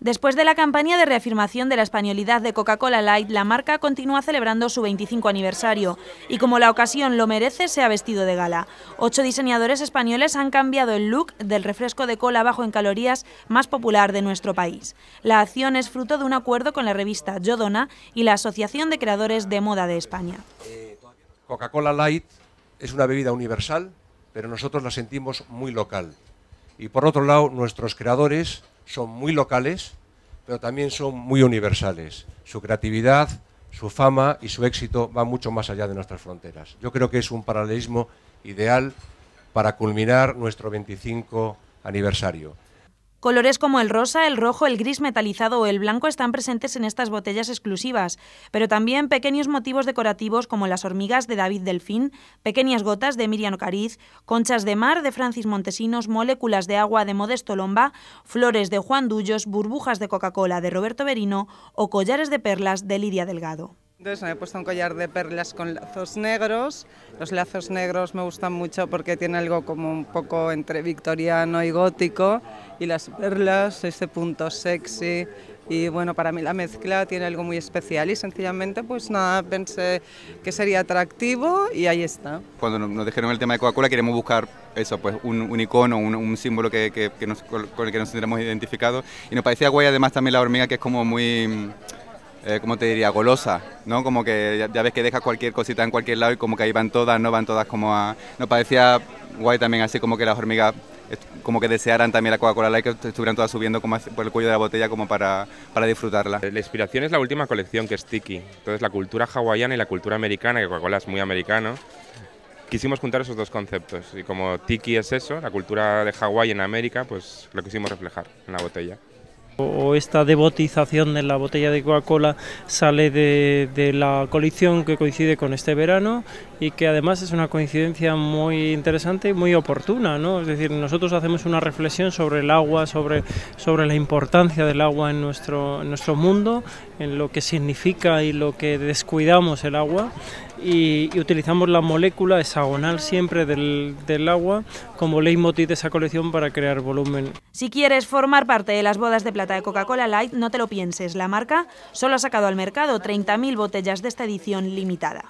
Después de la campaña de reafirmación de la españolidad de Coca-Cola Light, la marca continúa celebrando su 25 aniversario y como la ocasión lo merece, se ha vestido de gala. Ocho diseñadores españoles han cambiado el look del refresco de cola bajo en calorías más popular de nuestro país. La acción es fruto de un acuerdo con la revista Yodona y la Asociación de Creadores de Moda de España. Eh, Coca-Cola Light es una bebida universal, pero nosotros la sentimos muy local. Y por otro lado, nuestros creadores son muy locales pero también son muy universales. Su creatividad, su fama y su éxito van mucho más allá de nuestras fronteras. Yo creo que es un paralelismo ideal para culminar nuestro 25 aniversario. Colores como el rosa, el rojo, el gris metalizado o el blanco están presentes en estas botellas exclusivas, pero también pequeños motivos decorativos como las hormigas de David Delfín, pequeñas gotas de Miriam Cariz, conchas de mar de Francis Montesinos, moléculas de agua de Modesto Lomba, flores de Juan Dullos, burbujas de Coca-Cola de Roberto Berino o collares de perlas de Lidia Delgado. Entonces me he puesto un collar de perlas con lazos negros. Los lazos negros me gustan mucho porque tiene algo como un poco entre victoriano y gótico. Y las perlas, ese punto sexy. Y bueno, para mí la mezcla tiene algo muy especial y sencillamente pues nada, pensé que sería atractivo y ahí está. Cuando nos dijeron el tema de Coca-Cola queremos buscar eso, pues un, icono, un, símbolo que, que, nos, con el que nos sentiremos identificados. Y nos parecía guay además también la hormiga que es como muy eh, ¿cómo te diría?, golosa, ¿no? Como que ya, ves que dejas cualquier cosita en cualquier lado y como que ahí van todas, no van todas como a... Nos parecía guay también así como que las hormigas como que desearan también la Coca-Cola Light, que estuvieran todas subiendo como por el cuello de la botella como para, para, disfrutarla. Eh, la inspiración es la última colección que es Tiki, entonces la cultura hawaiana y la cultura americana, que Coca-Cola es muy americano, quisimos juntar esos dos conceptos y como Tiki es eso, la cultura de Hawái en América, pues lo quisimos reflejar en la botella. O esta devotización de la botella de Coca-Cola sale de, la colección que coincide con este verano y que además es una coincidencia muy interesante y muy oportuna, Es decir, nosotros hacemos una reflexión sobre el agua, sobre, sobre la importancia del agua en nuestro, nuestro mundo, en lo que significa y lo que descuidamos el agua y, utilizamos la molécula hexagonal siempre del, del agua como leitmotiv de esa colección para crear volumen. Si quieres formar parte de las bodas de plata de Coca-Cola Light, no te lo pienses, la marca solo ha sacado al mercado 30.000 botellas de esta edición limitada.